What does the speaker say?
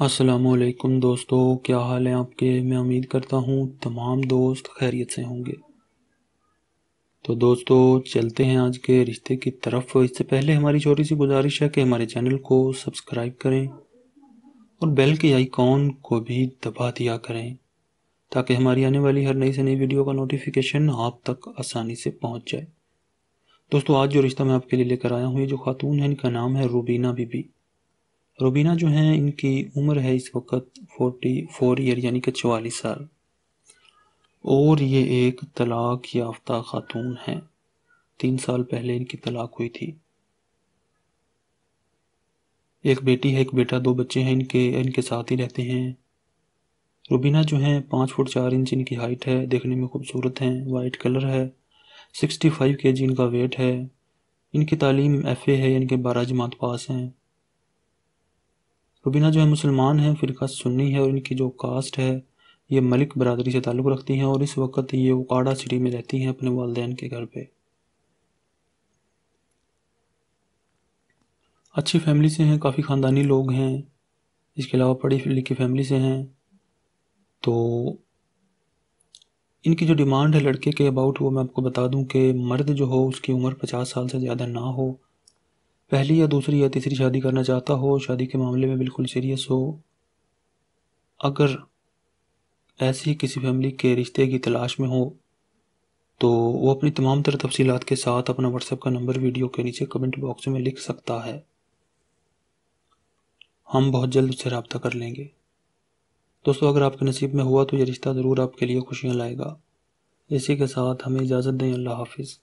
असलकुम दोस्तों क्या हाल है आपके मैं उम्मीद करता हूँ तमाम दोस्त खैरियत से होंगे तो दोस्तों चलते हैं आज के रिश्ते की तरफ इससे पहले हमारी छोटी सी गुजारिश है कि हमारे चैनल को सब्सक्राइब करें और बेल के आइकॉन को भी दबा दिया करें ताकि हमारी आने वाली हर नई से नई वीडियो का नोटिफिकेशन आप तक आसानी से पहुँच जाए दोस्तों आज जो रिश्ता मैं आपके लिए लेकर आया हूँ ये जो खातून है इनका नाम है रूबीना बीबी रुबीना जो हैं इनकी उम्र है इस वक्त फोर्टी फोर ईयर यानी कि चवालीस साल और ये एक तलाक याफ्ता खातून हैं तीन साल पहले इनकी तलाक हुई थी एक बेटी है एक बेटा दो बच्चे हैं इनके इनके साथ ही रहते हैं रुबीना जो हैं पाँच फुट चार इंच इनकी हाइट है देखने में खूबसूरत हैं वाइट कलर है सिक्सटी फाइव के जी इनका वेट है इनकी तालीम एफ़ ए है इनके बारह जमात पास हैं रुबीना जो है मुसलमान हैं फ़िरका सुन्नी है और इनकी जो कास्ट है ये मलिक बरदरी से ताल्लुक़ रखती हैं और इस वक्त ये उकाड़ा सिटी में रहती हैं अपने वालदेन के घर पर अच्छी फैमिली से हैं काफ़ी ख़ानदानी लोग हैं इसके अलावा पढ़ी लिखी फैमिली से हैं तो इनकी जो डिमांड है लड़के के अबाउट वो मैं आपको बता दूं कि मर्द जो हो उसकी उम्र पचास साल से ज़्यादा ना हो पहली या दूसरी या तीसरी शादी करना चाहता हो शादी के मामले में बिल्कुल सीरियस हो अगर ऐसी किसी फैमिली के रिश्ते की तलाश में हो तो वो अपनी तमाम तर तफसीत के साथ अपना व्हाट्सएप का नंबर वीडियो के नीचे कमेंट बॉक्स में लिख सकता है हम बहुत जल्द उससे रबता कर लेंगे दोस्तों अगर आपके नसीब में हुआ तो ये रिश्ता ज़रूर आपके लिए खुशियाँ लाएगा इसी के साथ हमें इजाज़त दें अल्लाह हाफिज़